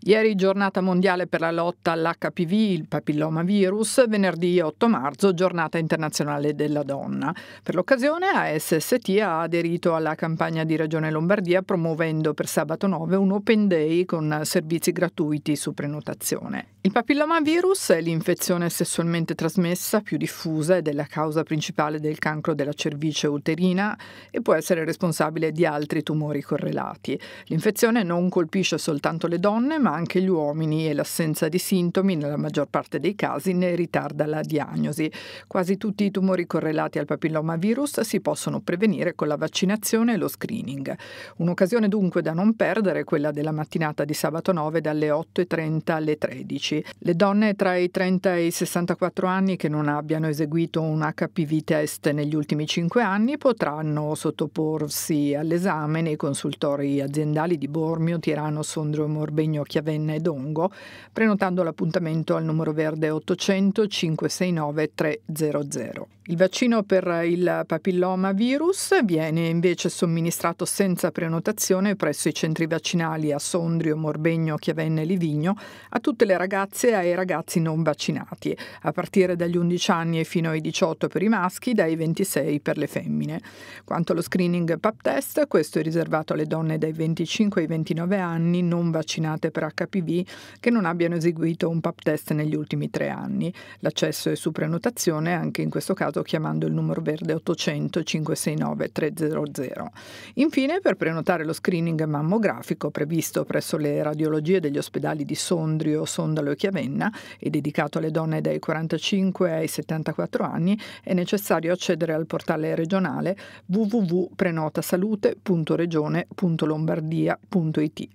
Ieri giornata mondiale per la lotta all'HPV, il papillomavirus, venerdì 8 marzo giornata internazionale della donna. Per l'occasione ASST ha aderito alla campagna di Regione Lombardia promuovendo per sabato 9 un open day con servizi gratuiti su prenotazione. Il papillomavirus è l'infezione sessualmente trasmessa più diffusa ed è la causa principale del cancro della cervice uterina e può essere responsabile di altri tumori correlati. L'infezione non colpisce soltanto le donne, ma anche gli uomini e l'assenza di sintomi nella maggior parte dei casi ne ritarda la diagnosi. Quasi tutti i tumori correlati al papillomavirus si possono prevenire con la vaccinazione e lo screening. Un'occasione dunque da non perdere è quella della mattinata di sabato 9 dalle 8.30 alle 13. Le donne tra i 30 e i 64 anni che non abbiano eseguito un HPV test negli ultimi 5 anni potranno sottoporsi all'esame nei consultori aziendali di Bormio, Tirano, Sondrio, Morbegno, Chiavenna e Dongo, prenotando l'appuntamento al numero verde 800 569 300. Il vaccino per il papillomavirus viene invece somministrato senza prenotazione presso i centri vaccinali a Sondrio, Morbegno, Chiavenne e Livigno a tutte le ragazze e ai ragazzi non vaccinati, a partire dagli 11 anni e fino ai 18 per i maschi, dai 26 per le femmine. Quanto allo screening pap test, questo è riservato alle donne dai 25 ai 29 anni non vaccinate per HPV che non abbiano eseguito un pap test negli ultimi tre anni. L'accesso è su prenotazione anche in questo caso caso chiamando il numero verde 800 569 300. Infine, per prenotare lo screening mammografico previsto presso le radiologie degli ospedali di Sondrio, Sondalo e Chiavenna e dedicato alle donne dai 45 ai 74 anni, è necessario accedere al portale regionale www.prenotasalute.regione.lombardia.it.